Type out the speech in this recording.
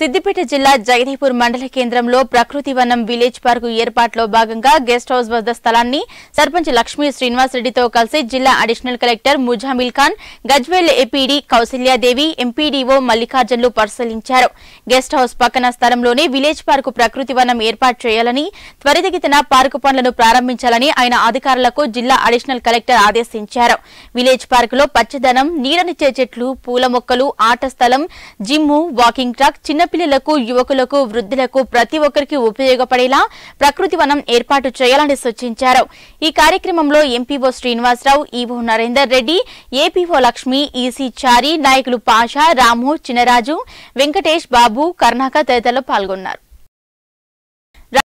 సిద్దిపేట జిల్లా జగదీపూర్ మండల కేంద్రంలో ప్రకృతి వనం విలేజ్ పార్కు ఏర్పాట్లో భాగంగా గెస్ట్ హౌస్ వద్ద స్థలాన్ని సర్పంచ్ లక్ష్మీ శ్రీనివాసరెడ్డితో కలిసి జిల్లా additional collector Muzammil Khan Gajwel APD Kaushalyadevi MPDO మల్లికార్జున్లు పరిశీలించారు గెస్ట్ హౌస్ పక్కన స్థలంలోనే విలేజ్ పార్కు ప్రకృతి వనం ఏర్పాటు చేయాలని త్వరితగతిన పార్కు పనులను ప్రారంభించాలని ఆయన అధికారులకు జిల్లా అడిషనల్ కలెక్టర్ ఆదేశించారు విలేజ్ పార్కులో పచ్చదనం నీడనిచ్చే చెట్లు పూల మొక్కలు ఆట స్థలం జిమ్ము వాకింగ్ ట్రాక్ చిన్న చిన్నపిల్లలకు యువకులకు వృద్ధులకు ప్రతి ఒక్కరికి ఉపయోగపడేలా ప్రకృతి వనం ఏర్పాటు చేయాలని సూచించారు ఈ కార్యక్రమంలో MPO Srinivasarao EO Narender Reddy APO Lakshmi EC Chari నాయకులు పాషా రాము చినరాజు వెంకటేష్ బాబు కర్ణాక తదితరులు పాల్గొన్నారు